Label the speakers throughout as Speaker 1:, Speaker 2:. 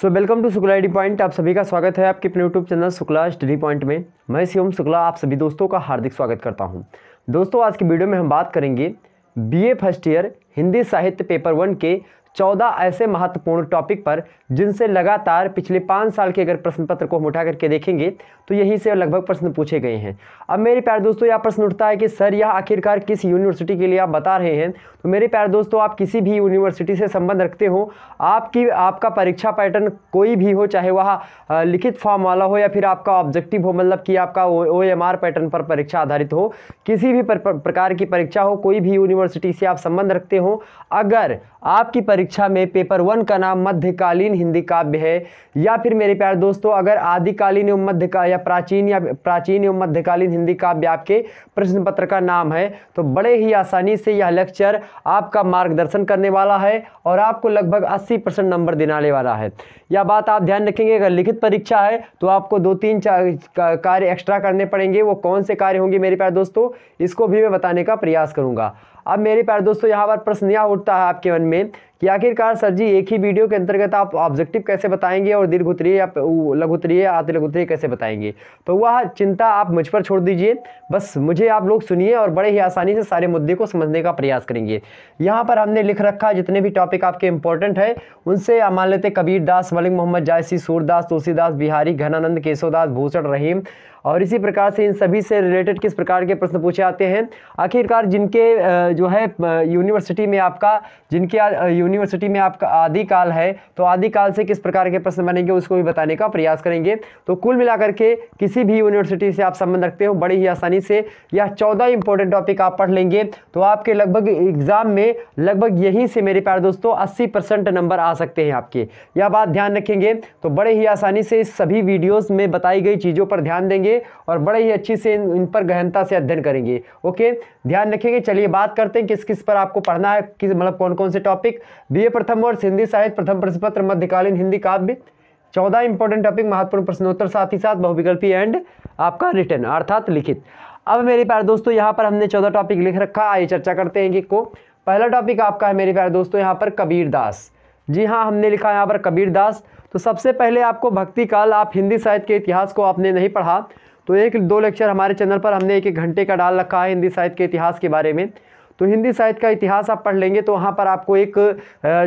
Speaker 1: so welcome to Shukla D point आप सभी का स्वागत है आपके अपने YouTube channel Shukla study point में मैं शिवम शुक्ला आप सभी दोस्तों का हार्दिक स्वागत करता हूं दोस्तों आज की वीडियो में हम बात करेंगे बीए फर्स्ट ईयर हिंदी साहित्य पेपर वन के चौदह ऐसे महत्वपूर्ण टॉपिक पर जिनसे लगातार पिछले पाँच साल के अगर प्रश्न पत्र को हम उठा करके देखेंगे तो यहीं से लगभग प्रश्न पूछे गए हैं अब मेरे प्यार दोस्तों यह प्रश्न उठता है कि सर यह आखिरकार किस यूनिवर्सिटी के लिए आप बता रहे हैं तो मेरे प्यार दोस्तों आप किसी भी यूनिवर्सिटी से संबंध रखते हो आपकी आपका परीक्षा पैटर्न कोई भी हो चाहे वह लिखित फॉर्म वाला हो या फिर आपका ऑब्जेक्टिव हो मतलब कि आपका ओ एम आर पैटर्न पर परीक्षा आधारित हो किसी भी प्रकार की परीक्षा हो कोई भी यूनिवर्सिटी से आप संबंध रखते हो अगर आपकी परीक्षा में पेपर वन का नाम मध्यकालीन हिंदी काव्य है या फिर मेरे प्यार दोस्तों अगर आदिकालीन एवं मध्यका या प्राचीन या प्राचीन एवं मध्यकालीन हिंदी काव्य आपके प्रश्न पत्र का नाम है तो बड़े ही आसानी से यह लेक्चर आपका मार्गदर्शन करने वाला है और आपको लगभग अस्सी परसेंट नंबर दिलाने वाला है यह बात आप ध्यान रखेंगे अगर लिखित परीक्षा है तो आपको दो तीन कार्य एक्स्ट्रा करने पड़ेंगे वो कौन से कार्य होंगे मेरे प्यार दोस्तों इसको भी मैं बताने का प्रयास करूँगा अब मेरे प्यार दोस्तों यहाँ पर प्रश्न यह उठता है आपके मन में कि आखिरकार सर जी एक ही वीडियो के अंतर्गत आप ऑब्जेक्टिव कैसे बताएंगे और दीर्घ उत्तरीय या लघु उत्तरीय या अति लघु उत्तरीय कैसे बताएंगे तो वह चिंता आप मुझ पर छोड़ दीजिए बस मुझे आप लोग सुनिए और बड़े ही आसानी से सारे मुद्दे को समझने का प्रयास करेंगे यहाँ पर हमने लिख रखा जितने भी टॉपिक आपके इंपॉर्टेंट हैं उनसे आप मान लेते कबीर दास मलिक मोहम्मद जायसी सूरदास तुलसीदास बिहारी घनानंद केशवदास भूषण रहीम और इसी प्रकार से इन सभी से रिलेटेड किस प्रकार के प्रश्न पूछे आते हैं आखिरकार जिनके जो है यूनिवर्सिटी में आपका जिनके यूनिवर्सिटी में आपका आदिकाल है तो आदिकाल से किस प्रकार के प्रश्न बनेंगे उसको भी बताने का प्रयास करेंगे तो कुल मिलाकर के किसी भी यूनिवर्सिटी से आप संबंध रखते हो बड़ी ही आसानी से यह चौदह इंपॉर्टेंट टॉपिक आप पढ़ लेंगे तो आपके लगभग एग्ज़ाम में लगभग यहीं से मेरे प्यार दोस्तों अस्सी परसेंट नंबर आ सकते हैं आपके यह बात ध्यान रखेंगे तो बड़े ही आसानी से सभी वीडियोज़ में बताई गई चीज़ों पर ध्यान देंगे करेंगे और बड़े ही अच्छी से इन, पर गहनता से अध्ययन करेंगे ओके ध्यान रखेंगे चलिए बात करते हैं किस किस पर आपको पढ़ना है किस मतलब कौन कौन से टॉपिक बी प्रथम वर्ष हिंदी साहित्य प्रथम प्रश्न पत्र मध्यकालीन हिंदी काव्य चौदह इंपॉर्टेंट टॉपिक महत्वपूर्ण प्रश्नोत्तर साथ ही साथ बहुविकल्पी एंड आपका रिटर्न अर्थात लिखित अब मेरे प्यारे दोस्तों यहाँ पर हमने चौदह टॉपिक लिख रखा आइए चर्चा करते हैं कि को पहला टॉपिक आपका है मेरे प्यारे दोस्तों यहाँ पर कबीरदास जी हाँ हमने लिखा है यहाँ पर कबीरदास तो सबसे पहले आपको भक्ति काल आप हिंदी साहित्य के इतिहास को आपने नहीं पढ़ा तो एक दो लेक्चर हमारे चैनल पर हमने एक एक घंटे का डाल रखा है हिंदी साहित्य के इतिहास के बारे में तो हिंदी साहित्य का इतिहास आप पढ़ लेंगे तो वहाँ पर आपको एक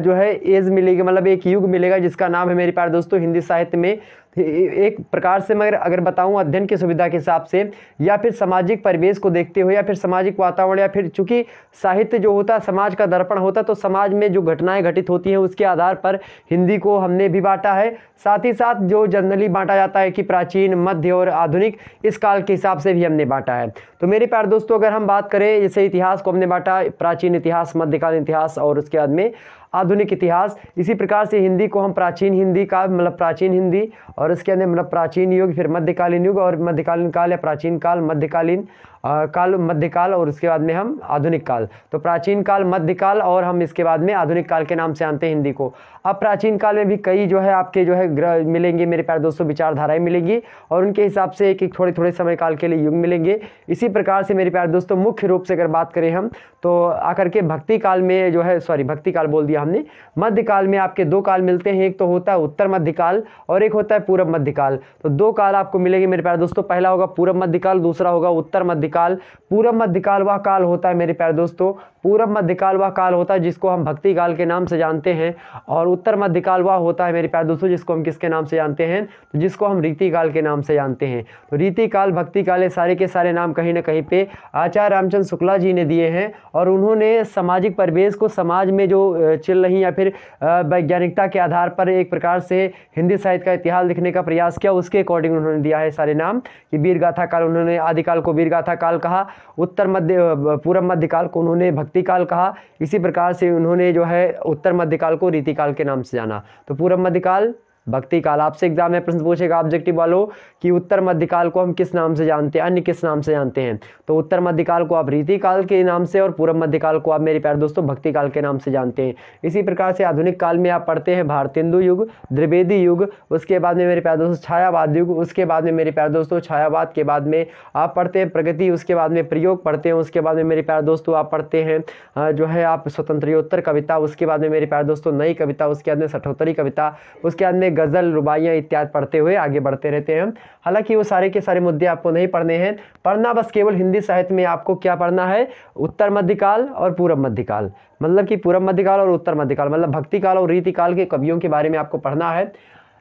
Speaker 1: जो है एज मिलेगी मतलब एक युग मिलेगा जिसका नाम है मेरे प्यार दोस्तों हिंदी साहित्य में एक प्रकार से मगर अगर बताऊँ अध्ययन की सुविधा के हिसाब से या फिर सामाजिक परिवेश को देखते हुए या फिर सामाजिक वातावरण या फिर चूँकि साहित्य जो होता है समाज का दर्पण होता है तो समाज में जो घटनाएँ घटित होती हैं उसके आधार पर हिंदी को हमने भी बांटा है साथ ही साथ जो जनरली बांटा जाता है कि प्राचीन मध्य और आधुनिक इस काल के हिसाब से भी हमने बांटा है तो मेरे प्यार दोस्तों अगर हम बात करें जैसे इतिहास को हमने बांटा प्राचीन इतिहास मध्यकालीन इतिहास और उसके बाद में आधुनिक इतिहास इसी प्रकार से हिंदी को हम प्राचीन हिंदी का मतलब प्राचीन हिंदी और इसके अंदर मतलब प्राचीन युग फिर मध्यकालीन युग और मध्यकालीन काल या प्राचीन काल मध्यकालीन काल मध्यकाल और उसके बाद में हम आधुनिक काल तो प्राचीन काल मध्यकाल और हम इसके बाद में आधुनिक काल के नाम से आते हैं हिंदी को अब प्राचीन काल में भी कई जो है आपके जो है ग्रह मिलेंगे मेरे प्यार दोस्तों विचारधाराएँ मिलेंगी और उनके हिसाब से एक एक थोड़े थोड़े समय काल के लिए युग मिलेंगे इसी प्रकार से मेरे प्यार दोस्तों मुख्य रूप से अगर बात करें हम तो आकर के भक्ति काल में जो है सॉरी भक्ति काल बोल दिया हमने मध्यकाल में आपके दो काल मिलते हैं एक तो होता है उत्तर मध्यकाल और एक होता है पूर्व मध्यकाल तो दो काल आपको मिलेंगे मेरे प्यार दोस्तों पहला होगा पूर्व मध्यकाल दूसरा होगा उत्तर मध्य मध्यकाल पूरब मध्यकाल वह काल होता है मेरे प्यारे दोस्तों पूरब मध्यकाल वह काल होता है जिसको हम भक्ति काल के नाम से जानते हैं और उत्तर मध्यकाल वह होता है मेरे प्यारे दोस्तों जिसको हम किसके नाम से जानते हैं तो जिसको हम रीति काल के नाम से जानते हैं तो रीति काल भक्ति काल सारे के सारे नाम कहीं ना कहीं पे आचार्य रामचंद्र शुक्ला जी ने दिए हैं और उन्होंने सामाजिक परिवेश को समाज में जो चल रही या फिर वैज्ञानिकता के आधार पर एक प्रकार से हिंदी साहित्य का इतिहास लिखने का प्रयास किया उसके अकॉर्डिंग उन्होंने दिया है सारे नाम कि वीर काल उन्होंने आदिकाल को वीरगाथा काल कहा उत्तर मध्य पूर्व मध्य काल को उन्होंने भक्ति काल कहा इसी प्रकार से उन्होंने जो है उत्तर मध्य काल को रीतिकाल के नाम से जाना तो पूर्व मध्य काल भक्ति काल आपसे एग्जाम में प्रश्न पूछेगा ऑब्जेक्टिव वालों कि उत्तर मध्यकाल को हम किस नाम से जानते हैं अन्य किस नाम से जानते हैं तो उत्तर मध्यकाल को आप रीति काल के नाम से और पूर्व मध्यकाल को आप मेरे प्यार दोस्तों भक्ति काल के नाम से जानते हैं इसी प्रकार से आधुनिक काल में आप पढ़ते हैं भारतेंदु युग द्विवेदी युग उसके बाद में मेरे प्यार दोस्तों छायावाद युग उसके बाद में मेरे प्यार दोस्तों छायावाद के बाद में आप पढ़ते हैं प्रगति उसके बाद में प्रयोग पढ़ते हैं उसके बाद में मेरे प्यार दोस्तों आप पढ़ते हैं जो है आप स्वतंत्रोत्तर कविता उसके बाद में मेरे प्यार दोस्तों नई कविता उसके बाद में सठोत्तरी कविता उसके बाद में गज़ल रुबाइयाँ इत्यादि पढ़ते हुए आगे बढ़ते रहते हैं हालांकि वो सारे के सारे मुद्दे आपको नहीं पढ़ने हैं पढ़ना बस केवल हिंदी साहित्य में आपको क्या पढ़ना है उत्तर मध्यकाल और पूर्व मध्यकाल मतलब कि पूर्व मध्यकाल और उत्तर मध्यकाल मतलब भक्तिकाल और रीतिकाल के कवियों के बारे में आपको पढ़ना है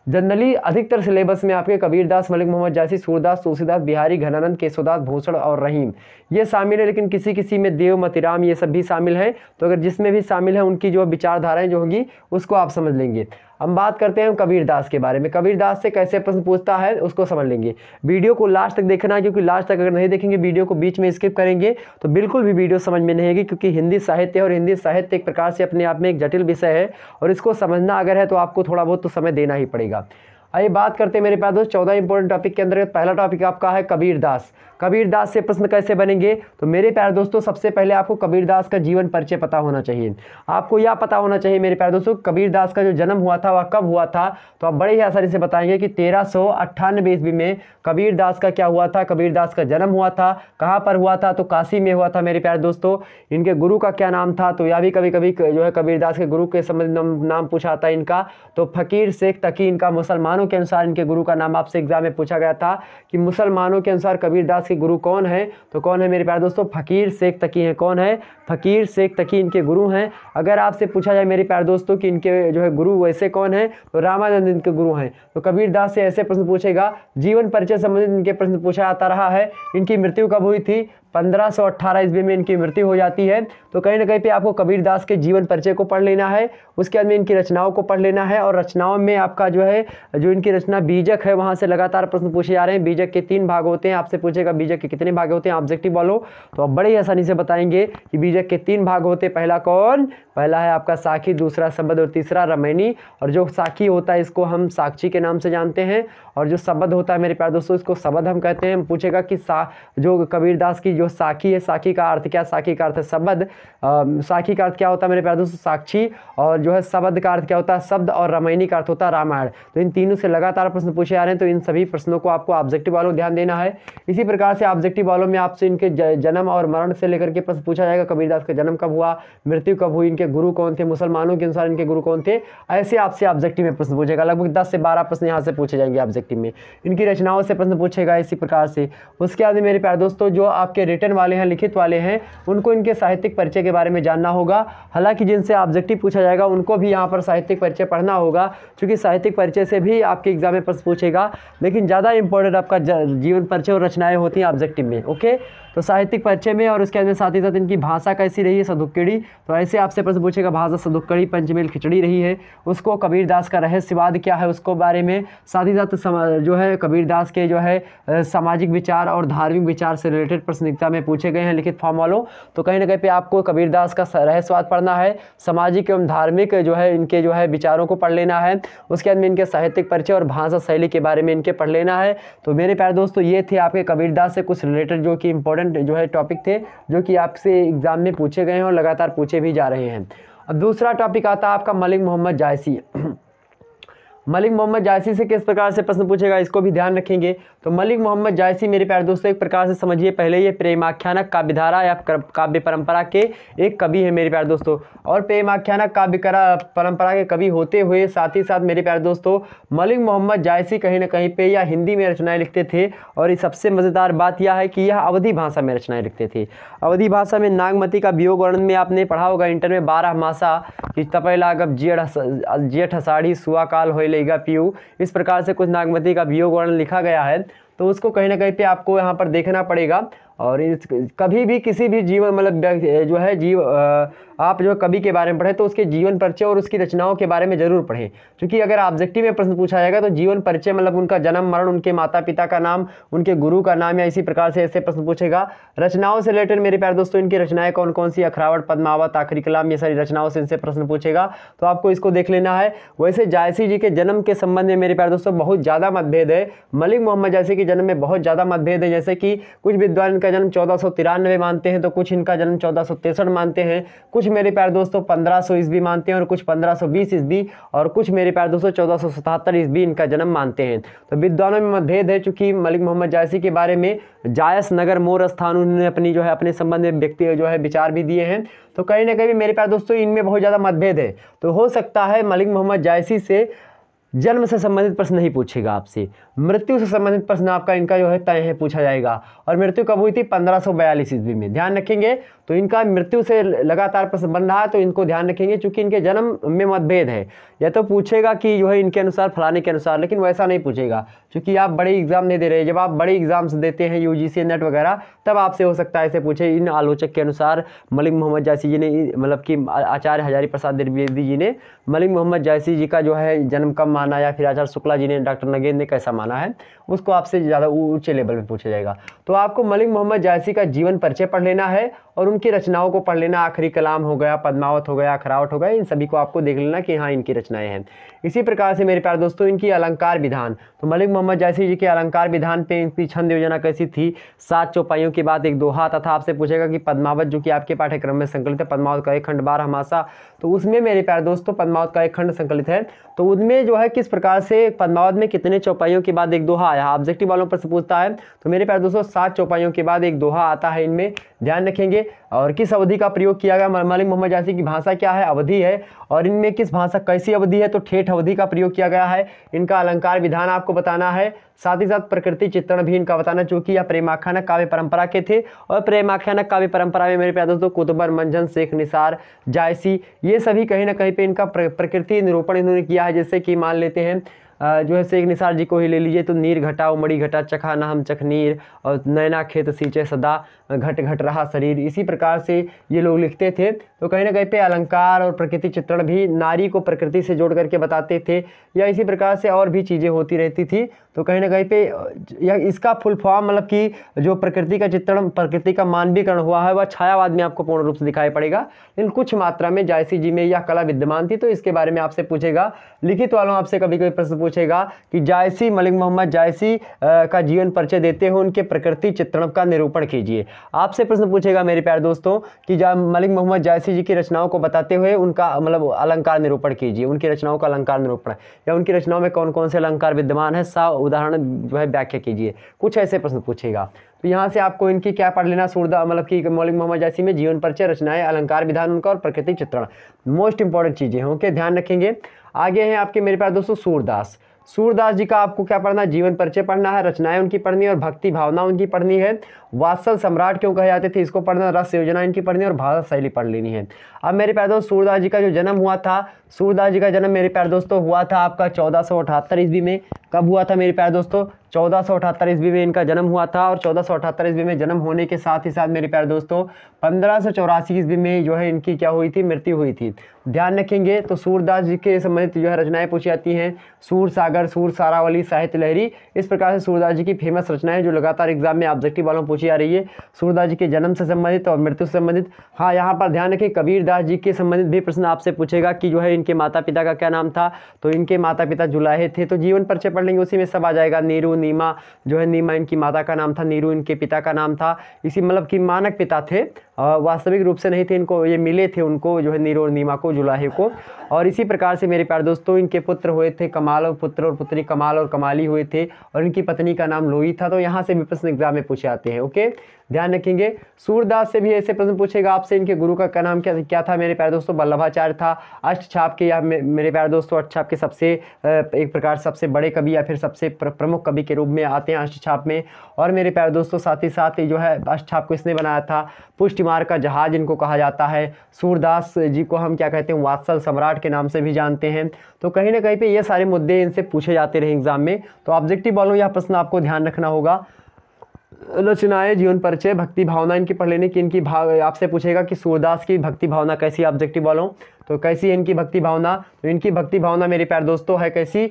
Speaker 1: जनरली अधिकतर सिलेबस में आपके कबीरदास मलिक मोहम्मद जासी सूरदास तुलसीदास बिहारी घनानंद केशवदास भूषण और रहीम ये शामिल है लेकिन किसी किसी में देव मतिराम ये सब भी शामिल हैं तो अगर जिसमें भी शामिल हैं उनकी जो विचारधाराएं जो होंगी उसको आप समझ लेंगे हम बात करते हैं कबीर दास के बारे में कबीर दास से कैसे प्रश्न पूछता है उसको समझ लेंगे वीडियो को लास्ट तक देखना है क्योंकि लास्ट तक अगर नहीं देखेंगे वीडियो को बीच में स्किप करेंगे तो बिल्कुल भी वीडियो समझ में नहीं आएगी क्योंकि हिंदी साहित्य और हिंदी साहित्य एक प्रकार से अपने आप में एक जटिल विषय है और इसको समझना अगर है तो आपको थोड़ा बहुत तो समय देना ही पड़ेगा आइए बात करते हैं मेरे पास दोस्त चौदह इंपॉर्टेंट टॉपिक के अंतर्गत पहला टॉपिक आपका है कबीर दास कबीरदास से प्रश्न कैसे बनेंगे तो मेरे प्यारे दोस्तों सबसे पहले आपको कबीरदास का जीवन परिचय पता होना चाहिए आपको यह पता होना चाहिए मेरे प्यारे दोस्तों कबीरदास का जो जन्म हुआ था वह कब हुआ था तो आप बड़े ही आसानी से बताएंगे कि तेरह सौ अट्ठानबे ईस्वी में कबीरदास का क्या हुआ था कबीरदास का जन्म हुआ था कहाँ पर हुआ था तो काशी में हुआ था मेरे प्यारे दोस्तों इनके गुरु का क्या नाम था तो यह भी कभी कभी जो है कबीरदास के गुरु के संबंध नाम पूछा था इनका तो फ़कीर शेख तकी इनका मुसलमानों के अनुसार इनके गुरु का नाम आपसे एग्जाम में पूछा गया था कि मुसलमानों के अनुसार कबीरदास के गुरु कौन है तो कौन है मेरे प्यारे दोस्तों फ़कीर शेख तकी हैं कौन है फ़कीर शेख तकी इनके गुरु हैं अगर आपसे पूछा जाए मेरे प्यारे दोस्तों कि इनके जो है गुरु वैसे कौन है तो रामानंद इनके गुरु हैं तो कबीर दास से ऐसे प्रश्न पूछेगा जीवन परिचय संबंधित इनके प्रश्न पूछा जाता रहा है इनकी मृत्यु कब हुई थी पंद्रह सौ अट्ठारह ईस्वी में इनकी मृत्यु हो जाती है तो कहीं ना कहीं पे आपको कबीर दास के जीवन परिचय को पढ़ लेना है उसके बाद में इनकी रचनाओं को पढ़ लेना है और रचनाओं में आपका जो है जो इनकी रचना बीजक है वहाँ से लगातार प्रश्न पूछे जा रहे हैं बीजक के तीन भाग होते हैं आपसे पूछेगा बीजक के कितने भाग होते हैं ऑब्जेक्टिव वालों तो आप बड़े आसानी से बताएंगे कि बीजक के तीन भाग होते पहला कौन पहला है आपका साखी दूसरा सबद और तीसरा रमैनी और जो साखी होता है इसको हम साक्षी के नाम से जानते हैं और जो सबद होता है मेरे प्यार दोस्तों इसको सबद हम कहते हैं पूछेगा कि सा जो कबीरदास की जो साखी है साखी का अर्थ क्या साखी का अर्थ है सबद साखी का अर्थ क्या होता है मेरे प्यार दोस्तों साक्षी और जो है सबद का अर्थ क्या होता है शब्द और रमैनी का अर्थ होता है रामायण तो इन तीनों से लगातार प्रश्न पूछे जा रहे हैं तो इन सभी प्रश्नों को आपको ऑब्जेक्टिव वालों ध्यान देना है इसी प्रकार से ऑब्जेक्टिव वालों में आपसे इनके जन्म और मरण से लेकर के प्रश्न पूछा जाएगा कबीरदास का जन्म कब हुआ मृत्यु कब हुई इनके गुरु कौन थे मुसलमानों के अनुसार इनके गुरु कौन थे ऐसे आपसे ऑब्जेक्टिव में प्रश्न पूछेगा लगभग दस से बारह प्रश्न यहाँ से पूछे जाएंगे ऑब्जेक्टिव में इनकी रचनाओं से प्रश्न पूछेगा इसी प्रकार से उसके बाद मेरे प्यार दोस्तों जो आपके रिटर्न वाले हैं लिखित वाले हैं उनको इनके साहित्यिक परिचय के बारे में जानना होगा हालांकि जिनसे ऑब्जेक्टिव पूछा जाएगा उनको भी यहाँ पर साहित्यिक परिचय पढ़ना होगा क्योंकि साहित्यिक परिचय से भी आपके एग्जाम में प्रश्न पूछेगा लेकिन ज़्यादा इंपॉर्टेंट आपका जीवन परिचय और रचनाएँ होती हैं ऑब्जेक्टिव में ओके तो साहित्यिक परिचय में और उसके अंदर साथ ही साथ इनकी भाषा कैसी रही है सदुक्कड़ी तो ऐसे आपसे प्रश्न पूछेगा भाषा सदुक्कड़ी पंचमेल खिचड़ी रही है उसको कबीरदास का रहस्यवाद क्या है उसको बारे में साथ ही साथ जो है कबीरदास के जो है सामाजिक विचार और धार्मिक विचार से रिलेटेड प्रश्निकता में पूछे गए हैं लिखित फॉर्म वालों तो कहीं ना कहीं पर आपको कबीरदास का रहस्यवाद पढ़ना है सामाजिक एवं धार्मिक जो है इनके जो है विचारों को पढ़ लेना है उसके बाद इनके साहित्यिक परिचय और भाषा शैली के बारे में इनके पढ़ लेना है तो मेरे प्यारे दोस्तों ये थे आपके कबीरदास से कुछ रिलेटेड जो कि इंपॉर्टेंट इंपॉर्टेंट जो है टॉपिक थे जो कि आपसे एग्ज़ाम में पूछे गए हैं और लगातार पूछे भी जा रहे हैं अब दूसरा टॉपिक आता है आपका मलिक मोहम्मद जायसी मलिक मोहम्मद जायसी से किस प्रकार से प्रश्न पूछेगा इसको भी ध्यान रखेंगे तो मलिक मोहम्मद जायसी मेरे प्यारे दोस्तों एक प्रकार से समझिए पहले ये प्रेमाख्यानक काव्यधारा या काव्य परंपरा के एक कवि है मेरे प्यारे दोस्तों और प्रेमाख्यानक काव्य करा परंपरा के कवि होते हुए साथ ही साथ मेरे प्यारे दोस्तों मलिक मोहम्मद जायसी कहीं ना कहीं पर या हिंदी में रचनाएँ लिखते थे और सबसे मज़ेदार बात यह है कि यह अवधि भाषा में रचनाएँ लिखते थे अवधि भाषा में नागमती का वियोग वर्णन में आपने पढ़ा होगा इंटर में बारह मासा कि तपेला अगब जेठ जेठ अषाढ़ी सुआकाल होइलेगा पीयू इस प्रकार से कुछ नागमती का वियोग वर्णन लिखा गया है तो उसको कहीं ना कहीं पे आपको यहाँ पर देखना पड़ेगा और इस कभी भी किसी भी जीवन मतलब जो है जीव आ, आप जो कवि के बारे में पढ़ें तो उसके जीवन परिचय और उसकी रचनाओं के बारे में ज़रूर पढ़ें क्योंकि अगर ऑब्जेक्टिव में प्रश्न पूछा जाएगा तो जीवन परिचय मतलब उनका जन्म मरण उनके माता पिता का नाम उनके गुरु का नाम या इसी प्रकार से ऐसे प्रश्न पूछेगा रचनाओं से रिलेटेड मेरे प्यार दोस्तों इनकी रचनाएँ कौन कौन सी अखरावट पदमावत आखिरी कलाम ये सारी रचनाओं से इनसे प्रश्न पूछेगा तो आपको इसको देख लेना है वैसे जायसी जी के जन्म के संबंध में मेरे प्यार दोस्तों बहुत ज़्यादा मतभेद है मलिक मोहम्मद जैसी के जन्म में बहुत ज़्यादा मतभेद है जैसे कि कुछ विद्वान इनका जन्म चौदह मानते हैं तो कुछ इनका जन्म चौदह मानते हैं कुछ मेरे प्यार दोस्तों पंद्रह सौ ईस्वी मानते हैं और कुछ पंद्रह सौ बीस ईस्वी और कुछ मेरे प्यार दोस्तों चौदह सौ सतहत्तर ईस्वी इनका जन्म मानते हैं तो विद्वानों में मतभेद है चूंकि मलिक मोहम्मद जायसी के बारे में जायस नगर मोर स्थान उन्होंने अपनी जो है अपने संबंध में व्यक्ति जो है विचार भी दिए हैं तो कहीं ना कहीं मेरे प्यार दोस्तों इनमें बहुत ज़्यादा मतभेद है तो हो सकता है मलिक मोहम्मद जायसी से जन्म से संबंधित प्रश्न नहीं पूछेगा आपसे मृत्यु से संबंधित प्रश्न आपका इनका जो है तय है पूछा जाएगा और मृत्यु कब हुई थी पंद्रह सौ बयालीस ईस्वी में ध्यान रखेंगे तो इनका मृत्यु से लगातार प्रश्न बन रहा है तो इनको ध्यान रखेंगे चूंकि इनके जन्म में मतभेद है या तो पूछेगा कि जो है इनके अनुसार फलाने के अनुसार लेकिन वैसा नहीं पूछेगा चूंकि आप बड़े एग्जाम नहीं दे रहे जब आप बड़े एग्जाम्स देते हैं यू नेट वगैरह तब आपसे हो सकता है ऐसे पूछे इन आलोचक के अनुसार मलिक मोहम्मद जायसी जी ने मतलब कि आचार्य हजारी प्रसाद द्विवेदी जी ने मलिक मोहम्मद जायसी जी का जो है जन्म कब माना या फिर आचार्य शुक्ला जी ने डॉक्टर नगेंद्र ने कैसा माना है उसको आपसे ज़्यादा ऊँचे लेवल में पूछा जाएगा तो आपको मलिक मोहम्मद जायसी का जीवन परिचय पढ़ लेना है और उनकी रचनाओं को पढ़ लेना आखिरी कलाम हो गया पद्मावत हो गया अखरावट हो गया इन सभी को आपको देख लेना कि हाँ इनकी रचनाएं हैं इसी प्रकार से मेरे प्यार दोस्तों इनकी अलंकार विधान तो मलिक मोहम्मद जायसी जी के अलंकार विधान पर इनकी छंद योजना कैसी थी सात चौपाइयों के बाद एक दोहा आता था आपसे पूछेगा कि पद्मावत जो कि आपके पाठ्यक्रम में संकलित है पद्मावत का एक खंड बार हमासा तो उसमें मेरे प्यार दोस्तों पद्मावत का एक खंड संकलित है तो उनमें जो है किस प्रकार से पद्मावत में कितने चौपाइयों के बाद एक दोहा है ऑब्जेक्टिव हाँ, वालों पर से पूछता है तो मेरे प्यार दोस्तों सात चौपाइयों के बाद एक दोहा आता है इनमें ध्यान रखेंगे और किस अवधि का प्रयोग किया गया मलिक मोहम्मद जासी की भाषा क्या है अवधि है और इनमें किस भाषा कैसी अवधि है तो ठेठ अवधि का प्रयोग किया गया है इनका अलंकार विधान आपको बताना है साथ ही साथ प्रकृति चित्रण भी इनका बताना चूंकि यह प्रेमाख्यानक काव्य परंपरा के थे और प्रेमाख्यानक काव्य परंपरा में मेरे प्यार दोस्तों कुतुबर मंजन शेख निसार जायसी ये सभी कहीं ना कहीं पर इनका प्रकृति निरूपण इन्होंने किया है जैसे कि मान लेते हैं जो है शेख निसार जी को ही ले लीजिए तो नीर घटा उमड़ी घटा चखा चख चखनीर और नैना खेत सींचे सदा घट घट रहा शरीर इसी प्रकार से ये लोग लिखते थे तो कहीं ना कहीं पे अलंकार और प्रकृति चित्रण भी नारी को प्रकृति से जोड़ करके बताते थे या इसी प्रकार से और भी चीज़ें होती रहती थी तो कहीं ना कहीं पे या इसका फुल फॉर्म मतलब कि जो प्रकृति का चित्रण प्रकृति का मानवीकरण हुआ है वह छायावाद में आपको पूर्ण रूप से दिखाई पड़ेगा लेकिन कुछ मात्रा में जायसी जी में यह कला विद्यमान थी तो इसके बारे में आपसे पूछेगा लिखित वालों आपसे कभी कभी प्रश्न पूछ पूछेगा कि जायसी मलिक मोहम्मद जायसी का जीवन परिचय देते हुए उनके प्रकृति चित्रण का निरूपण कीजिए आपसे प्रश्न पूछेगा मेरे प्यार दोस्तों कि जा मलिक मोहम्मद जायसी जी की रचनाओं को बताते हुए उनका मतलब अलंकार निरूपण कीजिए उनकी रचनाओं का अलंकार निरूपण या उनकी रचनाओं में कौन कौन से अलंकार विद्यमान है सा उदाहरण जो है व्याख्या कीजिए कुछ ऐसे प्रश्न पूछेगा तो यहाँ से आपको इनकी क्या पढ़ लेना सूर्दा मतलब कि मौलिक मोहम्मद जैसी में जीवन परिचय रचनाएं अलंकार विधान उनका और प्रकृति चित्रण मोस्ट इंपॉर्टेंट चीज़ें हैं ओके ध्यान रखेंगे आगे हैं आपके मेरे प्यार दोस्तों सूरदास सूरदास जी का आपको क्या पढ़ना है जीवन परिचय पढ़ना है रचनाएं उनकी पढ़नी है और भक्ति भावना उनकी पढ़नी है वात्सल सम्राट क्यों कहे जाते थे इसको पढ़ना रस योजना इनकी पढ़नी और भाषा शैली पढ़ लेनी है अब मेरे प्यार दोस्त सूरदास जी का जो जन्म हुआ था सूरदास जी का जन्म मेरे प्यार दोस्तों हुआ था आपका चौदह सौ अठहत्तर ईस्वी में कब हुआ था मेरे प्यार दोस्तों चौदह सौ अठहत्तर ईस्वी में इनका जन्म हुआ था और चौदह सौ अठहत्तर ईस्वी में जन्म होने के साथ ही साथ मेरे प्यार दोस्तों पंद्रह सौ चौरासी ईस्वी में जो है इनकी क्या हुई थी मृत्यु हुई थी ध्यान रखेंगे तो सूरदास जी के संबंधित जो है रचनाएं पूछी जाती हैं सूर सागर सूर सारावली साहित्य लहरी इस प्रकार से सूरदास जी की फेमस रचनाएं जो लगातार एग्जाम में ऑब्जेक्टिव वालों पूछ पूछी जा रही है सूरदास जी के जन्म से संबंधित और मृत्यु से संबंधित हाँ यहाँ पर ध्यान रखें कबीरदास जी के संबंधित भी प्रश्न आपसे पूछेगा कि जो है इनके माता पिता का क्या नाम था तो इनके माता पिता जुलाहे थे तो जीवन परिचय पढ़ लेंगे उसी में सब आ जाएगा नीरू नीमा जो है नीमा इनकी माता का नाम था नीरू इनके पिता का नाम था इसी मतलब कि मानक पिता थे वास्तविक रूप से नहीं थे इनको ये मिले थे उनको जो है नीरो और नीमा को जुलाहे को और इसी प्रकार से मेरे प्यार दोस्तों इनके पुत्र हुए थे कमाल और पुत्र और पुत्री कमाल और कमाली हुए थे और इनकी पत्नी का नाम लोई था तो यहाँ से भी प्रश्न एग्जाम में पूछे आते हैं ओके ध्यान रखेंगे सूरदास से भी ऐसे प्रश्न पूछेगा आपसे इनके गुरु का, नाम क्या क्या था मेरे प्यारे दोस्तों वल्लभाचार्य था अष्ट छाप के या मेरे प्यारे दोस्तों अष्ट छाप के सबसे एक प्रकार सबसे बड़े कवि या फिर सबसे प्रमुख कवि के रूप में आते हैं अष्ट छाप में और मेरे प्यारे दोस्तों साथ ही साथ जो है अष्ट छाप को इसने बनाया था पुष्टिमार का जहाज इनको कहा जाता है सूरदास जी को हम क्या कहते हैं वात्सल सम्राट के नाम से भी जानते हैं तो कहीं ना कहीं पर ये सारे मुद्दे इनसे पूछे जाते रहे एग्जाम में तो ऑब्जेक्टिव बोलो यह प्रश्न आपको ध्यान रखना होगा आलोचनाएं जीवन परिचय भक्ति भावना इनकी पढ़ लेने की इनकी भाव आपसे पूछेगा कि सूरदास की भक्ति भावना कैसी ऑब्जेक्टिव वालों तो कैसी है इनकी भक्ति भावना तो इनकी भक्ति भावना मेरे प्यार दोस्तों है कैसी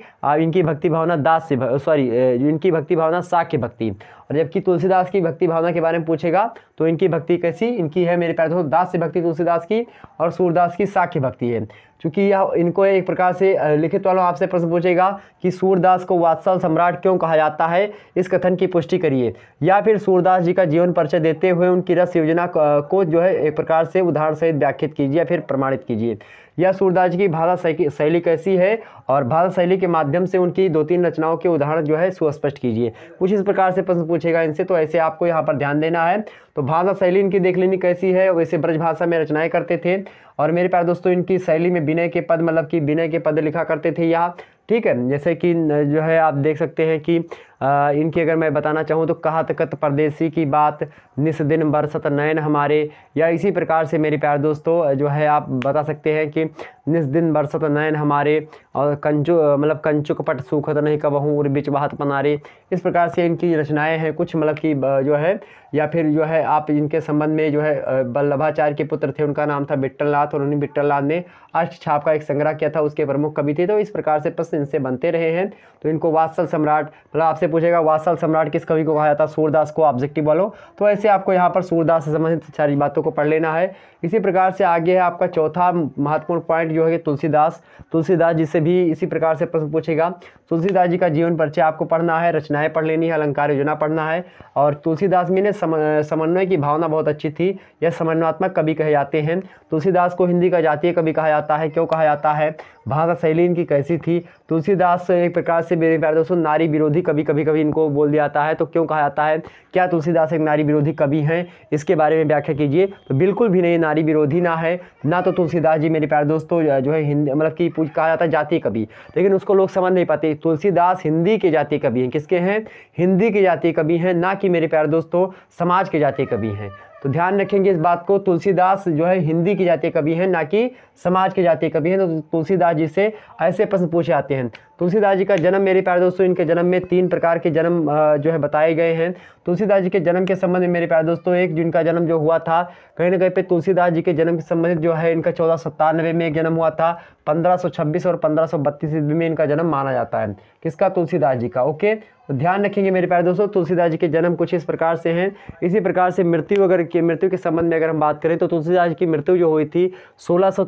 Speaker 1: इनकी भक्ति भावना दास से सॉरी इनकी भक्ति भावना साख्य भक्ति और जबकि तुलसीदास की भक्ति भावना के बारे में पूछेगा तो इनकी भक्ति कैसी इनकी है मेरे प्यार दोस्तों दास से भक्ति तुलसीदास की और सूरदास की साख्य भक्ति है चूँकि यह इनको एक प्रकार से लिखित वालों आपसे प्रश्न पूछेगा कि सूरदास को वात्सल सम्राट क्यों कहा जाता है इस कथन की पुष्टि करिए या फिर सूरदास जी का जीवन परिचय देते हुए उनकी रस योजना को जो है एक प्रकार से उदाहरण सहित व्याख्यात कीजिए या फिर प्रमाणित कीजिए या सूरदास जी की भाषा शैली कैसी है और भाषा शैली के माध्यम से उनकी दो तीन रचनाओं के उदाहरण जो है सुस्पष्ट कीजिए कुछ इस प्रकार से प्रश्न पूछेगा इनसे तो ऐसे आपको यहाँ पर ध्यान देना है तो भाषा शैली इनकी देख लेनी कैसी है वैसे ब्रजभाषा में रचनाएँ करते थे और मेरे प्यार दोस्तों इनकी शैली में विनय के पद मतलब कि विनय के पद लिखा करते थे या ठीक है जैसे कि जो है आप देख सकते हैं कि इनकी अगर मैं बताना चाहूँ तो कहा तक परदेसी की बात निस दिन बरसत नयन हमारे या इसी प्रकार से मेरे प्यार दोस्तों जो है आप बता सकते हैं कि निस दिन बरसत नयन हमारे और कंचु मतलब कंचुक पट सूखत नहीं कब हूँ बिच बहत पनारे इस प्रकार से इनकी रचनाएं हैं कुछ मतलब कि जो है या फिर जो है आप इनके संबंध में जो है वल्लभाचार्य के पुत्र थे उनका नाम था बिट्टल नाथ और उन्हें नाथ ने अष्ट छाप का एक संग्रह किया था उसके प्रमुख कवि थे तो इस प्रकार से प्रश्न इनसे बनते रहे हैं तो इनको वात्सल सम्राट मतलब आपसे पूछेगा वासल सम्राट किस कवि को कहा जाता है सूरदास को ऑब्जेक्टिव वालों तो ऐसे आपको यहाँ पर सूरदास से संबंधित सारी बातों को पढ़ लेना है इसी प्रकार से आगे है आपका चौथा महत्वपूर्ण पॉइंट जो है कि तुलसीदास तुलसीदास जी से भी इसी प्रकार से प्रश्न पूछेगा तुलसीदास जी का जीवन परिचय आपको पढ़ना है रचनाएँ पढ़ लेनी है अलंकार योजना पढ़ना है और तुलसीदास जी ने समन्वय की भावना बहुत अच्छी थी यह समन्वयात्मक कवि कहे जाते हैं तुलसीदास को हिंदी का जातीय कवि कहा जाता है क्यों कहा जाता है भाषा शैली इनकी कैसी थी तुलसीदास एक प्रकार से मेरे प्यारे दोस्तों नारी विरोधी कभी कभी कभी इनको बोल दिया जाता है तो क्यों कहा जाता है क्या तुलसीदास एक नारी विरोधी कवि हैं इसके बारे में व्याख्या कीजिए तो बिल्कुल भी नहीं नारी विरोधी ना है ना तो तुलसीदास जी मेरे प्यारे दोस्तों जो है हिंदी मतलब कि कहा जाता है जातीय कवि लेकिन उसको लोग समझ नहीं पाते तुलसीदास हिंदी के जातीय कवि हैं किसके हैं हिंदी के जातीय कवि हैं ना कि मेरे प्यारे दोस्तों समाज के जातीय कवि हैं तो ध्यान रखेंगे इस बात को तुलसीदास जो है हिंदी की जातीय कवि हैं ना कि समाज के जातीय कवि हैं तो तुलसीदास जी से ऐसे प्रश्न पूछे जाते हैं तुलसीदास जी का जन्म मेरे प्यारे दोस्तों इनके जन्म में तीन प्रकार के जन्म जो है बताए गए हैं तुलसीदास जी के जन्म के संबंध में मेरे प्यारे दोस्तों एक जिनका जन्म जो हुआ था कहीं ना कहीं पे तुलसीदास जी के जन्म के संबंधित जो है इनका चौदह सत्तानवे में एक जन्म हुआ था 1526 और 1532 ईस्वी में इनका जन्म माना जाता है किसका तुलसीदास जी का ओके तो ध्यान रखेंगे मेरे प्यारे दोस्तों तुलसीदास जी के जन्म कुछ इस प्रकार से हैं इसी प्रकार से मृत्यु अगर की मृत्यु के संबंध में अगर हम बात करें तो तुलसीदास जी की मृत्यु जो हुई थी सोलह सौ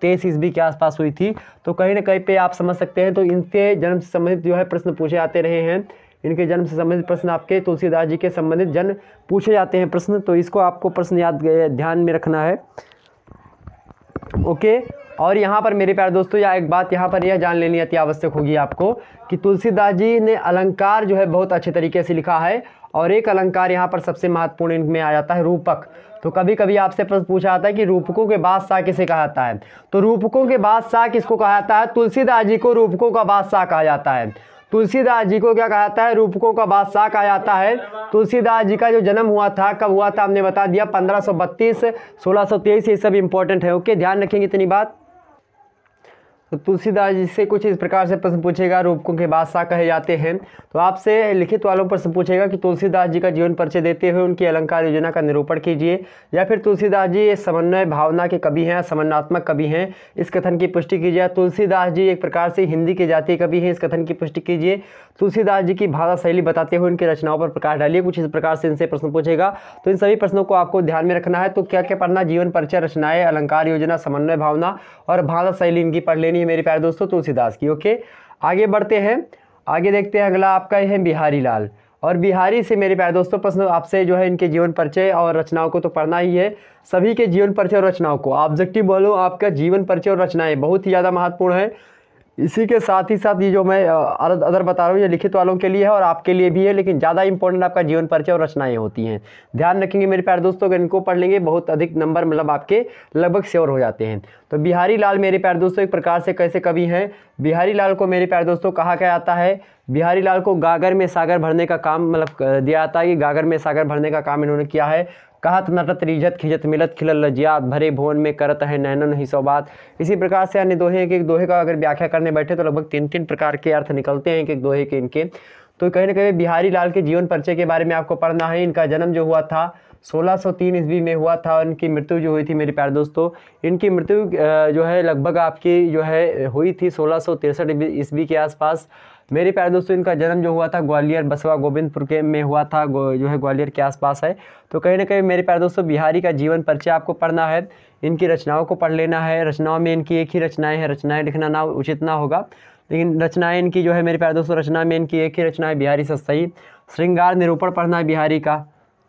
Speaker 1: तेईस ईस्वी के आसपास हुई थी तो कहीं ना कहीं पर आप समझ सकते हैं तो इनके जन्म से संबंधित जो है प्रश्न पूछे आते रहे हैं इनके जन्म से संबंधित प्रश्न आपके तुलसीदास जी के संबंधित जन्म पूछे जाते हैं प्रश्न तो इसको आपको प्रश्न याद ध्यान में रखना है ओके और यहाँ पर मेरे प्यारे दोस्तों या एक बात यहाँ पर यह जान लेनी अति आवश्यक होगी आपको कि तुलसीदास जी ने अलंकार जो है बहुत अच्छे तरीके से लिखा है और एक अलंकार यहाँ पर सबसे महत्वपूर्ण इनमें आ जाता है रूपक तो कभी कभी आपसे प्रश्न पूछा जाता है कि रूपकों के बादशाह किसे कहा जाता है तो रूपकों के बादशाह किसको कहा जाता है तुलसीदास जी को रूपकों का बादशाह कहा जाता है तुलसीदास जी को क्या कहा जाता है रूपकों का बादशाह कहा जाता है तुलसीदास जी का जो जन्म हुआ था कब हुआ था हमने बता दिया पंद्रह सौ बत्तीस सोलह सौ तेईस ये सब इंपॉर्टेंट है ओके ध्यान रखेंगे इतनी बात तो तुलसीदास जी से कुछ इस प्रकार से प्रश्न पूछेगा रूपकों के बादशाह कहे जाते हैं तो आपसे लिखित वालों प्रश्न पूछेगा कि तुलसीदास जी का जीवन परिचय देते हुए उनकी अलंकार योजना का निरूपण कीजिए या फिर तुलसीदास जी समन्वय भावना के कवि हैं समन्वात्मक कवि हैं इस कथन की पुष्टि कीजिए तुलसीदास जी एक प्रकार से हिंदी के जातीय कवि हैं इस कथन की पुष्टि कीजिए तुलसीदास जी की भाषा शैली बताते हुए उनकी रचनाओं पर प्रकाश डालिए कुछ इस प्रकार से इनसे प्रश्न पूछेगा तो इन सभी प्रश्नों को आपको ध्यान में रखना है तो क्या क्या पढ़ना जीवन परिचय रचनाएं अलंकार योजना समन्वय भावना और भाषा शैली इनकी पढ़ लेनी बनी है मेरे प्यारे दोस्तों तुलसीदास की ओके आगे बढ़ते हैं आगे देखते हैं अगला आपका है बिहारी लाल और बिहारी से मेरे प्यारे दोस्तों प्रश्न आपसे जो है इनके जीवन परिचय और रचनाओं को तो पढ़ना ही है सभी के जीवन परिचय और रचनाओं को ऑब्जेक्टिव बोलो आपका जीवन परिचय और रचनाएं बहुत ही ज़्यादा महत्वपूर्ण है इसी के साथ ही साथ ये जो मैं अदर बता रहा हूँ ये लिखित वालों के लिए है और आपके लिए भी है लेकिन ज़्यादा इंपॉर्टेंट आपका जीवन परिचय और रचनाएँ होती हैं ध्यान रखेंगे मेरे प्यारे दोस्तों अगर इनको पढ़ लेंगे बहुत अधिक नंबर मतलब आपके लगभग श्योर हो जाते हैं तो बिहारी लाल मेरे प्यारे दोस्तों एक प्रकार से कैसे कवि हैं बिहारी लाल को मेरे प्यारे दोस्तों कहा क्या आता है बिहारी लाल को गागर में सागर भरने का काम मतलब दिया जाता है कि गागर में सागर भरने का काम इन्होंने किया है कहत नटत रिझत खिजत मिलत खिलत लज्जियात भरे भोन में करत है नैनन ही सौबात इसी प्रकार से अन्य दोहे के एक दोहे का अगर व्याख्या करने बैठे तो लगभग तीन तीन प्रकार के अर्थ निकलते हैं एक एक दोहे के इनके तो कहीं ना कहीं बिहारी लाल के जीवन परिचय के बारे में आपको पढ़ना है इनका जन्म जो हुआ था 1603 ईस्वी में हुआ था इनकी मृत्यु जो हुई थी मेरे प्यारे दोस्तों इनकी मृत्यु जो है लगभग आपकी जो है हुई थी सोलह सौ ईस्वी के आसपास मेरे प्यारे दोस्तों इनका जन्म जो हुआ था ग्वालियर बसवा गोविंदपुर के में हुआ था जो है ग्वालियर के आसपास है तो कहीं ना कहीं मेरे प्यारे दोस्तों बिहारी का जीवन परिचय आपको पढ़ना है इनकी रचनाओं को पढ़ लेना है रचनाओं में इनकी एक ही रचनाएँ हैं रचनाएँ लिखना ना उचित ना होगा लेकिन रचनाएँ इनकी जो है मेरे प्यारे दोस्तों रचना में इनकी एक ही रचना है बिहारी सस्ताई श्रृंगार निरूपण पढ़ना है बिहारी का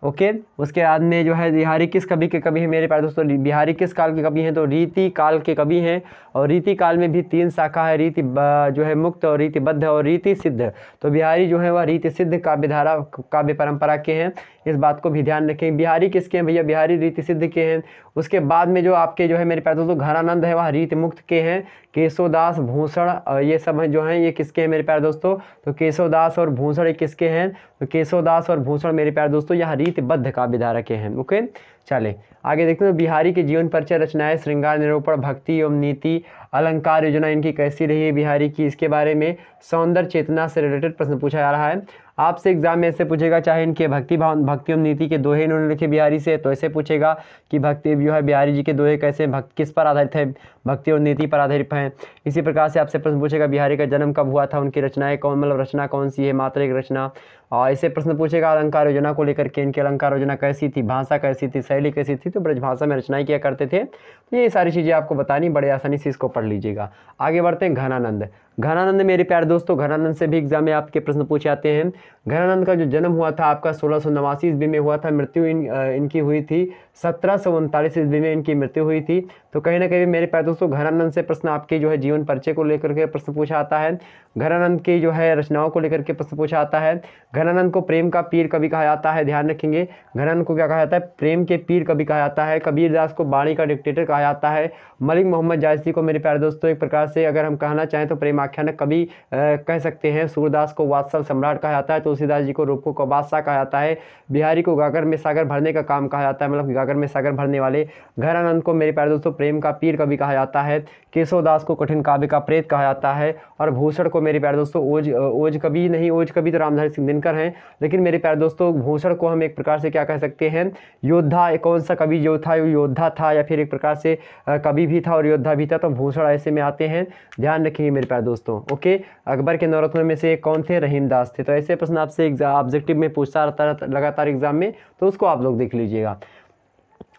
Speaker 1: ओके उसके बाद में जो है बिहारी किस कवि के कवि हैं मेरे पास दोस्तों बिहारी किस काल के कवि हैं तो रीति काल के कवि हैं और रीति काल में भी तीन शाखा है रीति जो है मुक्त और रीतिबद्ध और रीति सिद्ध तो बिहारी जो है वह रीति सिद्ध काव्य धारा काव्य परंपरा के हैं इस बात को भी ध्यान रखें बिहारी किसके हैं भैया बिहारी रीति सिद्ध के हैं उसके बाद में जो आपके जो है मेरे प्यारे दोस्तों घरानंद है वह रीत मुक्त के हैं केशवदास भूषण ये सब जो हैं ये किसके हैं मेरे प्यारे दोस्तों तो केशवदास और भूषण किसके हैं तो केशवदास और भूषण मेरे प्यारे दोस्तों यह रीतिबद्ध का विधारक के हैं ओके चले आगे देखते हैं तो बिहारी के जीवन परिचय रचनाएं श्रृंगार निरूपण भक्ति एवं नीति अलंकार योजना इनकी कैसी रही है बिहारी की इसके बारे में सौंदर्य चेतना से रिलेटेड प्रश्न पूछा जा रहा है आपसे एग्जाम में ऐसे पूछेगा चाहे इनके भक्ति भाव भक्ति एवं नीति के दोहे इन्होंने लिखे बिहारी से तो ऐसे पूछेगा कि भक्ति जो है बिहारी जी के दोहे कैसे भक्त किस पर आधारित है भक्ति और नीति पर आधारित हैं इसी प्रकार से आपसे प्रश्न पूछेगा बिहारी का जन्म कब हुआ था उनकी रचनाएं कौन मतलब रचना कौन सी है मात्र एक रचना और ऐसे प्रश्न पूछेगा अलंकार योजना को लेकर के इनकी अलंकार योजना कैसी थी भाषा कैसी थी शैली कैसी थी तो ब्रजभाषा में रचनाएं किया करते थे तो ये सारी चीज़ें आपको बतानी बड़े आसानी से इसको पढ़ लीजिएगा आगे बढ़ते हैं घनानंद घनानंद मेरे प्यार दोस्तों घनानंद से भी एग्जाम में आपके प्रश्न पूछे आते हैं घनानंद का जो जन्म हुआ था आपका सोलह सौ नवासी ईस्वी में हुआ था मृत्यु इन इनकी हुई थी सत्रह सौ उनतालीस ईस्वी में इनकी मृत्यु हुई थी तो कहीं ना कहीं मेरे प्यार दोस्तों घनानंद से प्रश्न आपके जो है जीवन परिचय को लेकर के प्रश्न पूछा आता है घनानंद की जो है रचनाओं को लेकर के प्रश्न पूछा जाता है घनानंद को प्रेम का पीर कभी कहा जाता है ध्यान रखेंगे घनानंद को क्या कहा जाता है प्रेम के पीर कभी कहा जाता है कबीर दास को बाणी का डिक्टेटर कहा जाता है मलिक मोहम्मद जायसी को मेरे प्यारे दोस्तों एक प्रकार से अगर हम कहना चाहें तो प्रेम आख्यान कभी कह सकते हैं सूरदास को वात्सल सम्राट कहा जाता है तुलसीदास जी को रूपको को बादशाह कहा जाता है बिहारी को गागर में सागर भरने का काम कहा जाता है मतलब गागर में सागर भरने वाले घरानंद को मेरे प्यारे दोस्तों प्रेम का पीर कभी कहा जाता है केशवदास को कठिन काव्य का प्रेत कहा जाता है और भूषण को मेरे प्यारे दोस्तों ओज ओज कभी नहीं ओज कभी तो रामधारी सिंह दिनकर हैं लेकिन मेरे प्यारे दोस्तों भूषण को हम एक प्रकार से क्या कह सकते हैं योद्धा कौन सा कवि जो था योद्धा था या फिर एक प्रकार से कवि भी था और योद्धा भी था तो भूषण ऐसे में आते हैं ध्यान रखिए मेरे प्यारे दोस्तों ओके अकबर के नवरत्नों में से कौन थे रहीम दास थे तो ऐसे प्रश्न आपसे ऑब्जेक्टिव में पूछता रहता लगातार एग्जाम में तो उसको आप लोग देख लीजिएगा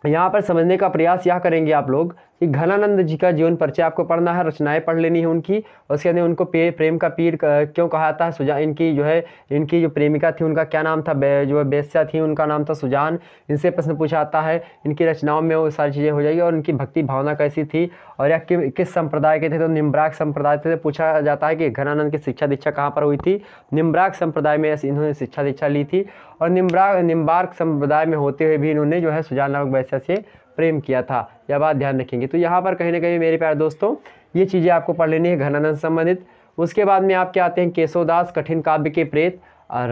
Speaker 1: यहाँ पर समझने का प्रयास यह करेंगे आप लोग कि घनानंद जी का जीवन परिचय आपको पढ़ना है रचनाएं पढ़ लेनी है उनकी उसके बाद उनको प्रेम का पीर क्यों कहा था सुजान इनकी जो है इनकी जो प्रेमिका थी उनका क्या नाम था बे, जो बेस्या थी उनका नाम था सुजान इनसे प्रश्न पूछा आता है इनकी रचनाओं में वो सारी चीज़ें हो जाएगी और उनकी भक्ति भावना कैसी थी और या कि, किस संप्रदाय के थे तो निम्बराग संप्रदाय से पूछा जाता है कि घनानंद की शिक्षा दीक्षा कहाँ पर हुई थी निम्बराग संप्रदाय में इन्होंने शिक्षा दीक्षा ली थी और निम्बराग निम्बार्क संप्रदाय में होते हुए भी इन्होंने जो है सुजान नामक वैश्य से प्रेम किया था यह बात ध्यान रखेंगे तो यहाँ पर कहीं ना कहीं मेरे प्यार दोस्तों ये चीज़ें आपको पढ़ लेनी है घनानंद संबंधित उसके बाद में आपके आते हैं केशोदास कठिन काव्य के प्रेत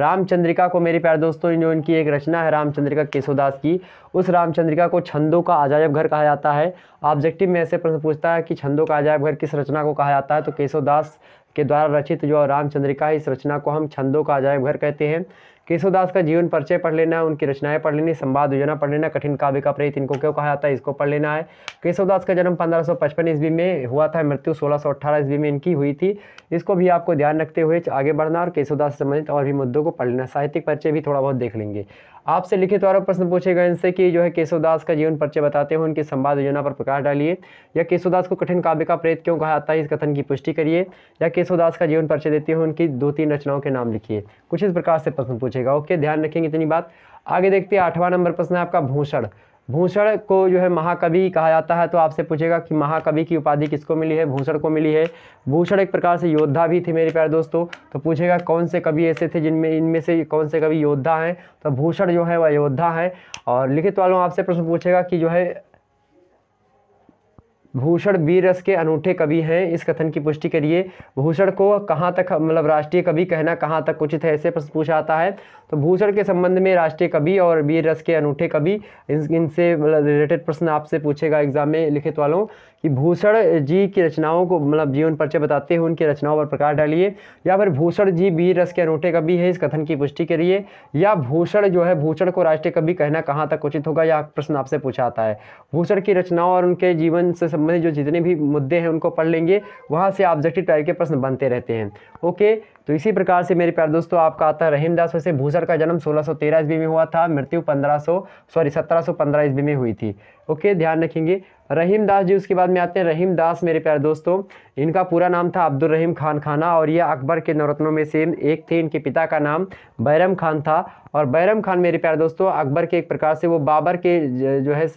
Speaker 1: रामचंद्रिका को मेरे प्यार दोस्तों जो इनकी एक रचना है रामचंद्रिका केशोदास की उस रामचंद्रिका को छंदों का अजायब घर कहा जाता है ऑब्जेक्टिव में ऐसे प्रश्न पूछता है कि छंदों का अजायब घर किस रचना को कहा जाता है तो केशोदास के द्वारा रचित जो रामचंद्रिका है इस रचना को हम छंदों का अजायब घर कहते हैं केशवदास का जीवन परिचय पढ़ लेना है उनकी रचनाएं पढ़ लेनी संवाद योजना पढ़ लेना कठिन काव्य का प्रेत इनको क्यों कहा जाता है इसको पढ़ लेना है केशवदास का जन्म 1555 ईस्वी में हुआ था मृत्यु 1618 ईस्वी में इनकी हुई थी इसको भी आपको ध्यान रखते हुए आगे बढ़ना और केशवदास संबंधित और भी मुद्दों को पढ़ लेना साहित्यिक परिचय भी थोड़ा बहुत देख लेंगे आपसे लिखित द्वारा प्रश्न पूछे गए इनसे कि जो है केशवदास का जीवन परिचय बताते हुए उनकी संवाद योजना पर प्रकाश डालिए या केशवदास को कठिन काव्य का प्रेत क्यों कहा जाता है इस कथन की पुष्टि करिए या केशवदास का जीवन परिचय देते हुए उनकी दो तीन रचनाओं के नाम लिखिए कुछ इस प्रकार से प्रश्न पूछेगा ओके ध्यान रखेंगे इतनी बात आगे देखते हैं आठवां नंबर प्रश्न है आपका भूषण भूषण को जो है महाकवि कहा जाता है तो आपसे पूछेगा कि महाकवि की उपाधि किसको मिली है भूषण को मिली है भूषण एक प्रकार से योद्धा भी थे मेरे प्यारे दोस्तों तो पूछेगा कौन से कवि ऐसे थे जिनमें इनमें से कौन से कवि योद्धा हैं तो भूषण जो है वह योद्धा हैं और लिखित वालों आपसे प्रश्न पूछेगा कि जो है भूषण वीरस के अनूठे कवि हैं इस कथन की पुष्टि करिए भूषण को कहाँ तक मतलब राष्ट्रीय कवि कहना कहाँ तक उचित है ऐसे प्रश्न पूछा आता है तो भूषण के संबंध में राष्ट्रीय कवि और वीर रस के अनूठे कवि इन इनसे मतलब रिलेटेड प्रश्न आपसे पूछेगा एग्जाम में लिखित वालों कि भूषण जी की रचनाओं को मतलब जीवन परिचय बताते हुए उनकी रचनाओं पर प्रकाश डालिए या फिर भूषण जी वीर रस के अनूठे कवि है इस कथन की पुष्टि करिए या भूषण जो है भूषण को राष्ट्रीय कवि कहना कहाँ तक उचित होगा यह प्रश्न आपसे पूछा आता है भूषण की रचनाओं और उनके जीवन से संबंधित जो जितने भी मुद्दे हैं उनको पढ़ लेंगे वहाँ से ऑब्जेक्टिव टाइप के प्रश्न बनते रहते हैं ओके तो इसी प्रकार से मेरे प्यार दोस्तों आपका आता है रहीमदास वैसे भूसर का जन्म 1613 ईस्वी में हुआ था मृत्यु 1500 सॉरी 1715 ईस्वी में हुई थी ओके ध्यान रखेंगे रहीमदास जी उसके बाद में आते हैं रहीमदास मेरे प्यार दोस्तों इनका पूरा नाम था अब्दुल रहीम खान खाना और यह अकबर के नवरत्नों में से एक थे इनके पिता का नाम बैरम खान था और बैरम खान मेरे प्यार दोस्तों अकबर के एक प्रकार से वो बाबर के जो है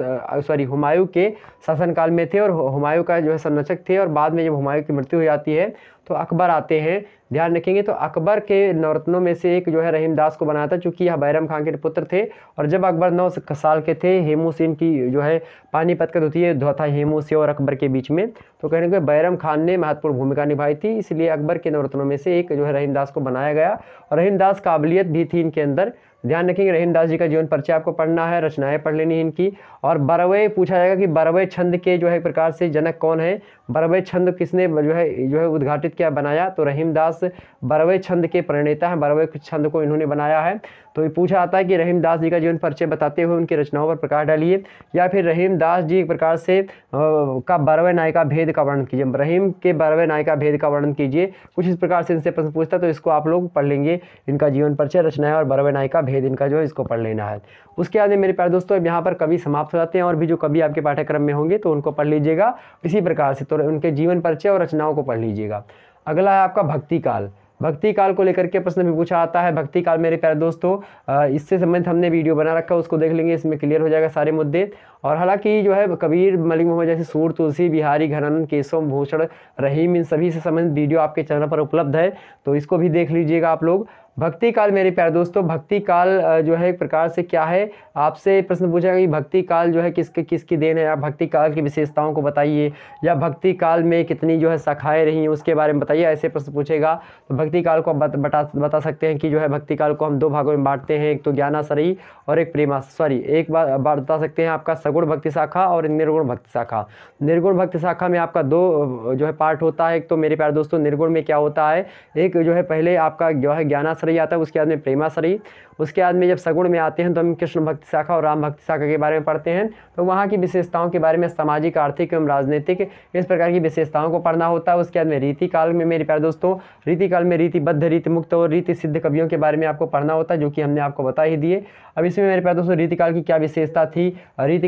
Speaker 1: सॉरी हुमायूं के शासनकाल में थे और हुमायूं का जो है संरक्षक थे और बाद में जब हुमायूं की मृत्यु हो जाती है तो अकबर आते हैं ध्यान रखेंगे तो अकबर के नौरत्नों में से एक जो है रहीमदास को बनाया था चूँकि यह बैरम खान के पुत्र थे और जब अकबर नौ साल के थे हेमू हेमूसिन की जो है पानीपत का द्वितीय ध्वा था हेमू से और अकबर के बीच में तो कहने को बैरम खान ने महत्वपूर्ण भूमिका निभाई थी इसलिए अकबर के नौरत्नों में से एक जो है रहीमदास को बनाया गया और रहीमदास काबिलियत भी थी इनके अंदर ध्यान रखेंगे रहीमदास जी का जीवन परिचय आपको पढ़ना है रचनाएं पढ़ लेनी इनकी और बरवे पूछा जाएगा कि बरवे छंद के जो है प्रकार से जनक कौन है बरवे छंद किसने जो है जो है उद्घाटित किया बनाया तो रहीमदास रहीमदास बरवे छंद के प्रणेता हैं बरवे छंद को इन्होंने बनाया है तो ये पूछा आता है कि रहीम दास जी का जीवन परिचय बताते हुए उनकी रचनाओं पर प्रकाश डालिए या फिर रहीम दास जी एक प्रकार से का बरवे नायिका भेद का वर्णन कीजिए रहीम के बरवे नायिका भेद का वर्णन कीजिए कुछ इस प्रकार से इनसे प्रश्न पूछता तो इसको आप लोग पढ़ लेंगे इनका जीवन परिचय रचनाएं और बरवे नायिका भेद इनका जो है इसको पढ़ लेना है उसके बाद मेरे प्यारे दोस्तों अब यहाँ पर कवि समाप्त हो जाते हैं और भी जो कवि आपके पाठ्यक्रम में होंगे तो उनको पढ़ लीजिएगा इसी प्रकार से तो उनके जीवन परिचय और रचनाओं को पढ़ लीजिएगा अगला है आपका भक्ति काल भक्ति काल को लेकर के प्रश्न भी पूछा आता है भक्ति काल मेरे प्यारे दोस्तों इससे संबंधित हमने वीडियो बना रखा है उसको देख लेंगे इसमें क्लियर हो जाएगा सारे मुद्दे और हालांकि जो है कबीर मलिक मोहम्मद जैसे सूर तुलसी बिहारी घनानंद केशव भूषण रहीम इन सभी से संबंधित वीडियो आपके चैनल पर उपलब्ध है तो इसको भी देख लीजिएगा आप लोग भक्ति काल मेरे प्यार दोस्तों भक्ति काल जो है एक प्रकार से क्या है आपसे प्रश्न पूछा कि भक्ति काल जो है किसके किसकी देन है आप भक्ति काल की विशेषताओं को बताइए या भक्ति काल में कितनी जो है शाखाएँ रही हैं उसके बारे में बताइए ऐसे प्रश्न पूछेगा तो भक्ति काल को बत, बता बता सकते हैं कि जो है भक्ति काल को हम दो भागों में बांटते हैं एक तो ज्ञानासरी और एक प्रेमा सॉरी एक बार बार बता सकते हैं आपका सगुण भक्ति शाखा और निर्गुण भक्ति शाखा निर्गुण भक्ति शाखा में आपका दो जो है पार्ट होता है एक तो मेरे प्यार दोस्तों निर्गुण में क्या होता है एक जो है पहले आपका जो है ज्ञानासरी आता है उसके बाद में प्रेमा सरी उसके बाद में जब सगुण में आते हैं तो हम कृष्ण भक्ति शाखा और राम भक्ति शाखा के बारे में पढ़ते हैं तो वहाँ की विशेषताओं के बारे में सामाजिक आर्थिक एवं राजनीतिक इस प्रकार की विशेषताओं को पढ़ना होता है उसके बाद में रीति काल में मेरे प्यारे दोस्तों रीति काल में रीतिबद्ध रीति मुक्त और रीति सिद्ध कवियों के बारे में आपको पढ़ना होता है जो कि हमने आपको बता ही दिए अब इसमें मेरे प्यारे दोस्तों रीतिकाल की क्या विशेषता थी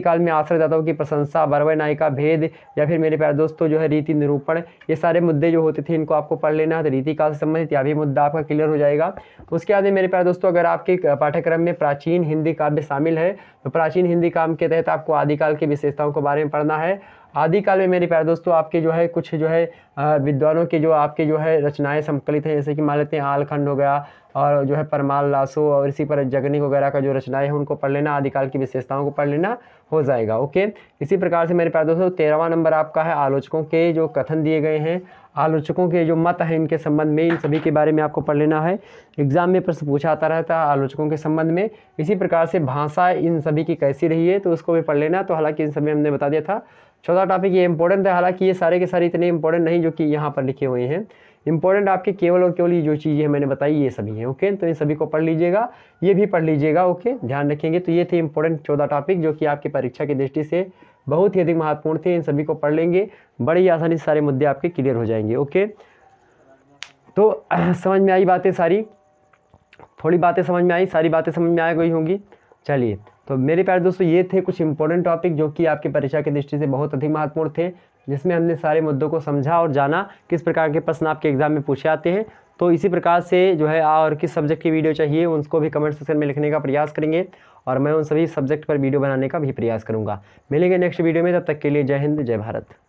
Speaker 1: काल में आश्रयदाताओं की प्रशंसा बरवय नायिका भेद या फिर मेरे प्यारे दोस्तों जो है रीति निरूपण ये सारे मुद्दे जो होते थे इनको आपको पढ़ लेना है तो काल से संबंधित या भी मुद्दा आपका क्लियर हो जाएगा उसके बाद मेरे प्यारे दोस्तों अगर आपके पाठ्यक्रम में प्राचीन हिंदी काव्य शामिल है तो प्राचीन हिंदी काव्य के तहत आपको आदिकाल की विशेषताओं के बारे में पढ़ना है आदिकाल में मेरे प्यारे दोस्तों आपके जो है कुछ जो है विद्वानों के जो आपके जो है रचनाएं संकलित हैं जैसे कि मान लेते हैं आलखंड हो गया और जो है परमाल लासो और इसी पर जगनी वगैरह का जो रचनाएं हैं उनको पढ़ लेना आदिकाल की विशेषताओं को पढ़ लेना हो जाएगा ओके इसी प्रकार से मेरे प्यारे दोस्तों तेरहवा नंबर आपका है आलोचकों के जो कथन दिए गए हैं आलोचकों के जो मत हैं इनके संबंध में इन सभी के बारे में आपको पढ़ लेना है एग्ज़ाम में प्रश्न पूछा आता रहता है आलोचकों के संबंध में इसी प्रकार से भाषा इन सभी की कैसी रही है तो उसको भी पढ़ लेना तो हालाँकि इन सभी हमने बता दिया था चौथा टॉपिक ये इंपॉर्टेंट है हालाँकि ये सारे के सारे इतने इंपॉर्टेंट नहीं जो कि यहाँ पर लिखे हुए हैं इंपॉर्टेंट आपके केवल और केवल ये जो चीज़ें मैंने बताई ये सभी हैं ओके तो इन सभी को पढ़ लीजिएगा ये भी पढ़ लीजिएगा ओके ध्यान रखेंगे तो ये थे इंपॉर्टेंट चौदह टॉपिक जो कि आपकी परीक्षा की दृष्टि से बहुत ही अधिक महत्वपूर्ण थे इन सभी को पढ़ लेंगे बड़ी आसानी से सारे मुद्दे आपके क्लियर हो जाएंगे ओके तो समझ में आई बातें सारी थोड़ी बातें समझ में आई सारी बातें समझ में आ गई होंगी चलिए तो मेरे प्यारे दोस्तों ये थे कुछ इंपॉर्टेंट टॉपिक जो कि आपकी परीक्षा की दृष्टि से बहुत अधिक महत्वपूर्ण थे जिसमें हमने सारे मुद्दों को समझा और जाना किस प्रकार के प्रश्न आपके एग्ज़ाम में पूछे आते हैं तो इसी प्रकार से जो है और किस सब्जेक्ट की वीडियो चाहिए उनको भी कमेंट सेक्शन में लिखने का प्रयास करेंगे और मैं उन सभी सब्जेक्ट पर वीडियो बनाने का भी प्रयास करूँगा मिलेंगे नेक्स्ट वीडियो में तब तक के लिए जय हिंद जय भारत